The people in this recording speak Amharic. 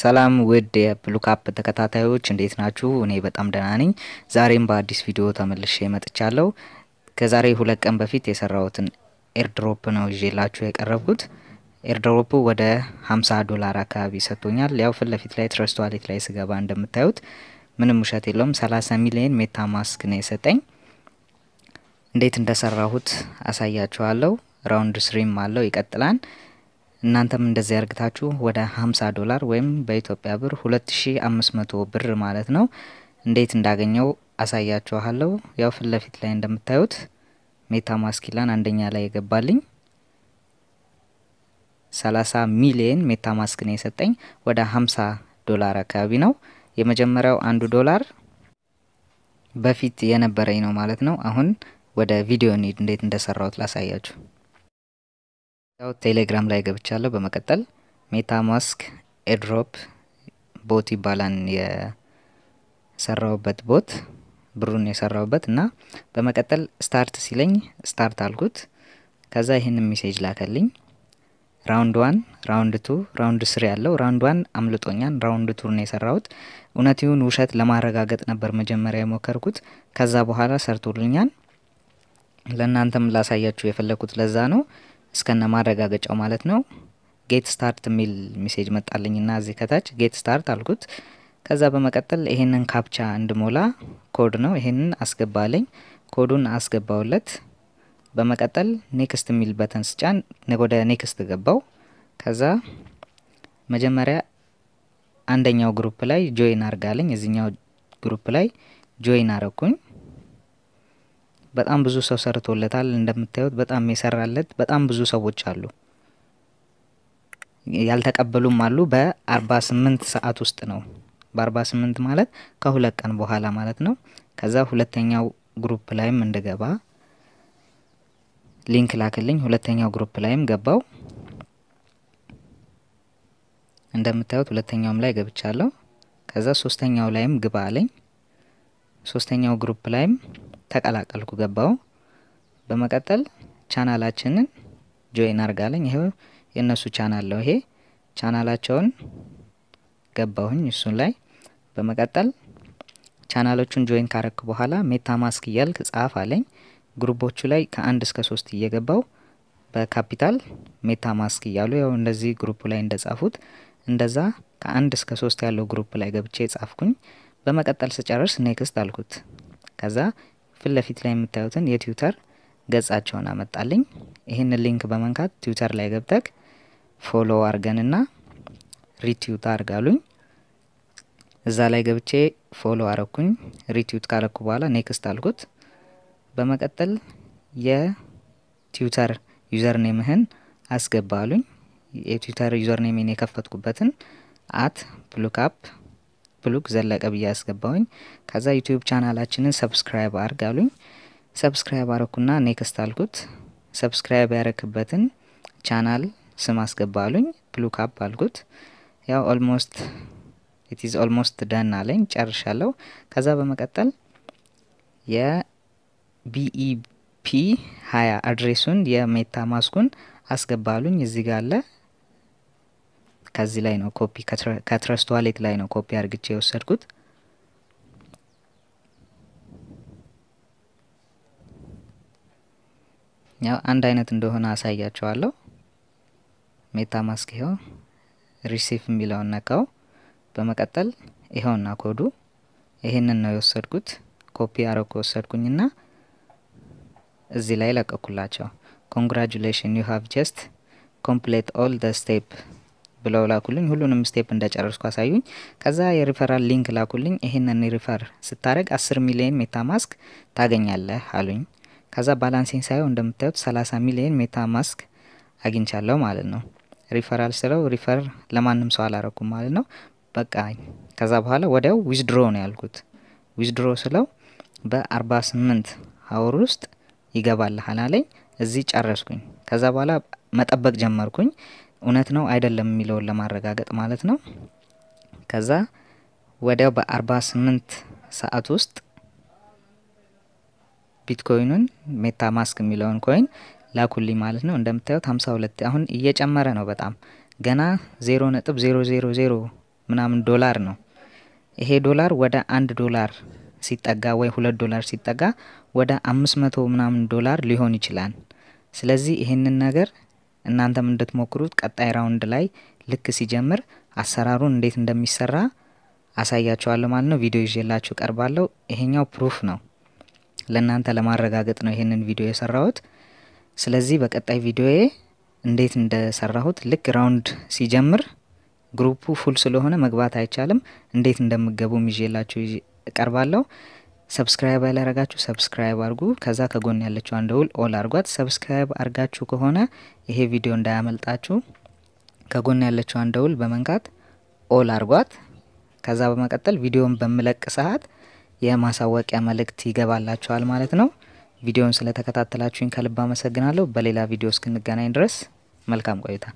ሰላም ውድ የብሉካፕ ተከታታዮች እንዴት ናችሁ? እኔ በጣም ደህና ነኝ። ዛሬም በአዲስ ቪዲዮ ተመልሼ መጥቻለሁ። ከዛሬ ሁለት ቀን በፊት የሰራሁትን ኤርድሮፕ ነው ይዤላችሁ የቀረብኩት። ኤርድሮፕ ወደ 50 ዶላር አካባቢ ሰጥቶኛል። ያው ፊት ለፊት ላይ ትረስት ዋሌት ላይ ስገባ እንደምታዩት ምንም ውሸት የለውም 30 ሚሊዮን ሜታ ማስክ ነው የሰጠኝ። እንዴት እንደሰራሁት አሳያችኋለሁ። ራውንድ ስሪም አለው ይቀጥላል። እናንተም እንደዚህ ያርግታችሁ ወደ 50 ዶላር ወይም በኢትዮጵያ ብር 2500 ብር ማለት ነው እንዴት እንዳገኘው አሳያችኋለሁ። ያው ፊት ለፊት ላይ እንደምታዩት ሜታ ማስኪላን አንደኛ ላይ የገባልኝ 30 ሚሊየን ሜታ ማስክ ነው የሰጠኝ ወደ 50 ዶላር አካባቢ ነው። የመጀመሪያው አንዱ ዶላር በፊት የነበረኝ ነው ማለት ነው። አሁን ወደ ቪዲዮ እንሂድ፣ እንዴት እንደሰራሁት ላሳያችሁ። ያው ቴሌግራም ላይ ገብቻለሁ። በመቀጠል ሜታማስክ ኤድሮፕ ቦት ይባላል የሰራውበት ቦት ብሩን የሰራውበት እና በመቀጠል ስታርት ሲለኝ ስታርት አልኩት። ከዛ ይህንን ሜሴጅ ላከልኝ። ራውንድ ዋን፣ ራውንድ ቱ፣ ራውንድ ስሪ ያለው ራውንድ ዋን አምልጦኛን፣ ራውንድ ቱ ነው የሰራሁት። እውነት ይሁን ውሸት ለማረጋገጥ ነበር መጀመሪያ የሞከርኩት። ከዛ በኋላ ሰርቶልኛል። ለእናንተም ላሳያችሁ የፈለግኩት ለዛ ነው። እስከነ ማረጋገጫው ማለት ነው። ጌት ስታርት የሚል ሜሴጅ መጣልኝና እዚህ ከታች ጌት ስታርት አልኩት። ከዛ በመቀጠል ይሄንን ካፕቻ እንድሞላ ኮድ ነው፣ ይሄንን አስገባለኝ። ኮዱን አስገባውለት። በመቀጠል ኔክስት የሚል በተን ስጫን ወደ ኔክስት ገባው። ከዛ መጀመሪያ አንደኛው ግሩፕ ላይ ጆይን አርጋለኝ። እዚኛው ግሩፕ ላይ ጆይን አረኩኝ። በጣም ብዙ ሰው ሰርቶለታል። እንደምታዩት በጣም የሰራለት በጣም ብዙ ሰዎች አሉ። ያልተቀበሉም አሉ። በ48 ሰዓት ውስጥ ነው። በ48 ማለት ከሁለት ቀን በኋላ ማለት ነው። ከዛ ሁለተኛው ግሩፕ ላይም እንድገባ ሊንክ ላክልኝ። ሁለተኛው ግሩፕ ላይም ገባው። እንደምታዩት ሁለተኛውም ላይ ገብቻለሁ። ከዛ ሶስተኛው ላይም ግባ አለኝ። ሶስተኛው ግሩፕ ላይም ተቀላቀልኩ ገባው። በመቀጠል ቻናላችንን ጆይን አርጋለኝ። ይሄው የእነሱ ቻናል ነው ይሄ ቻናላቸውን ገባሁኝ። እሱን ላይ በመቀጠል ቻናሎቹን ጆይን ካረክ በኋላ ሜታ ማስክ እያልክ ጻፍ አለኝ። ግሩፖቹ ላይ ከአንድ እስከ ሶስት እየገባው በካፒታል ሜታ ማስክ እያሉ ያው እንደዚህ ግሩፕ ላይ እንደጻፉት እንደዛ ከአንድ እስከ ሶስት ያለው ግሩፕ ላይ ገብቼ ጻፍኩኝ። በመቀጠል ስጨርስ ኔክስት አልኩት። ከዛ ፊት ለፊት ላይ የምታዩትን የትዊተር ገጻቸውን አመጣልኝ። ይህን ሊንክ በመንካት ትዊተር ላይ ገብተክ ፎሎ አርገንና ሪትዩት አርጋሉኝ። እዛ ላይ ገብቼ ፎሎ አረኩኝ። ሪትዊት ካረኩ በኋላ ኔክስት አልኩት። በመቀጠል የትዊተር ዩዘር ኔምህን አስገባ የትዊተር ዩዘር ኔሜን የከፈትኩበትን አት ብሉካፕ ብሉክ ዘለቀ ብዬ አስገባውኝ። ከዛ ዩቲዩብ ቻናላችንን ሰብስክራይብ አርግ አሉኝ። ሰብስክራይብ አረኩና ኔክስት አልኩት። ሰብስክራይብ ያረክበትን ቻናል ስም አስገባ አሉኝ። ፕሉክ አፕ አልኩት። ያው ኦልሞስት ኢትዝ ኦልሞስት ደን አለኝ። ጨርሻለሁ። ከዛ በመቀጠል የቢኢፒ ሀያ አድሬሱን የሜታ ማስኩን አስገባ አሉኝ። እዚህ ጋር አለ ከዚህ ላይ ነው ኮፒ ከትረስት ዋሌት ላይ ነው ኮፒ አርግቼ የወሰድኩት ያው አንድ አይነት እንደሆነ አሳያቸዋለሁ ሜታ ማስክ ይኸው ሪሲፍ የሚለውን ነካው በመቀጠል ይኸውና ኮዱ ይህንን ነው የወሰድኩት ኮፒ አረኩ ወሰድኩኝና እዚህ ላይ ለቀኩላቸው ኮንግራጁሌሽን ዩ ሃቭ ጀስት ኮምፕሌት ኦል ደ ስቴፕ ብለው ላኩልኝ። ሁሉንም ስቴፕ እንደጨረስኩ አሳዩኝ። ከዛ የሪፈራል ሊንክ ላኩልኝ። ይሄንን ሪፈር ስታደረግ አስር ሚሊዮን ሜታ ማስክ ታገኛለህ አሉኝ። ከዛ ባላንሴን ሳየው እንደምታዩት ሰላሳ ሚሊዮን ሜታ ማስክ አግኝቻለሁ ማለት ነው። ሪፈራል ስለው ሪፈር ለማንም ሰው አላረኩም ማለት ነው። በቃ ከዛ በኋላ ወዲያው ዊዝድሮ ነው ያልኩት። ዊዝድሮ ስለው በ48 አወር ውስጥ ይገባልሃል አለኝ። እዚህ ጨረስኩኝ። ከዛ በኋላ መጠበቅ ጀመርኩኝ። እውነት ነው አይደለም የሚለውን ለማረጋገጥ ማለት ነው። ከዛ ወዲያው በ48 ሰዓት ውስጥ ቢትኮይኑን ሜታ ማስክ የሚለውን ኮይን ላኩልኝ ማለት ነው። እንደምታዩት 52 አሁን እየጨመረ ነው በጣም ገና 0 ምናምን ዶላር ነው። ይሄ ዶላር ወደ አንድ ዶላር ሲጠጋ ወይ ሁለት ዶላር ሲጠጋ ወደ አምስት መቶ ምናምን ዶላር ሊሆን ይችላል። ስለዚህ ይህንን ነገር እናንተም እንድትሞክሩት ቀጣይ ራውንድ ላይ ልክ ሲጀምር አሰራሩን እንዴት እንደሚሰራ አሳያችኋለሁ ማለት ነው። ቪዲዮ ይዤላችሁ ቀርባለሁ። ይሄኛው ፕሩፍ ነው፣ ለእናንተ ለማረጋገጥ ነው ይሄንን ቪዲዮ የሰራሁት። ስለዚህ በቀጣይ ቪዲዮዬ እንዴት እንደሰራሁት ልክ ራውንድ ሲጀምር ግሩፑ ፉል ስለሆነ መግባት አይቻልም፣ እንዴት እንደምገቡም ይዤላችሁ ቀርባለሁ። ሰብስክራይብ ያላረጋችሁ ሰብስክራይብ አርጉ። ከዛ ከጎን ያለችው አንድ ውል ኦል አርጓት። ሰብስክራይብ አርጋችሁ ከሆነ ይሄ ቪዲዮ እንዳያመልጣችሁ ከጎን ያለችው አንድ ውል በመንካት ኦል አርጓት። ከዛ በመቀጠል ቪዲዮን በምለቅ ሰዓት የማሳወቂያ መልእክት ይገባላችኋል ማለት ነው። ቪዲዮውን ስለተከታተላችሁኝ ከልብ አመሰግናለሁ። በሌላ ቪዲዮ እስክንገናኝ ድረስ መልካም ቆይታ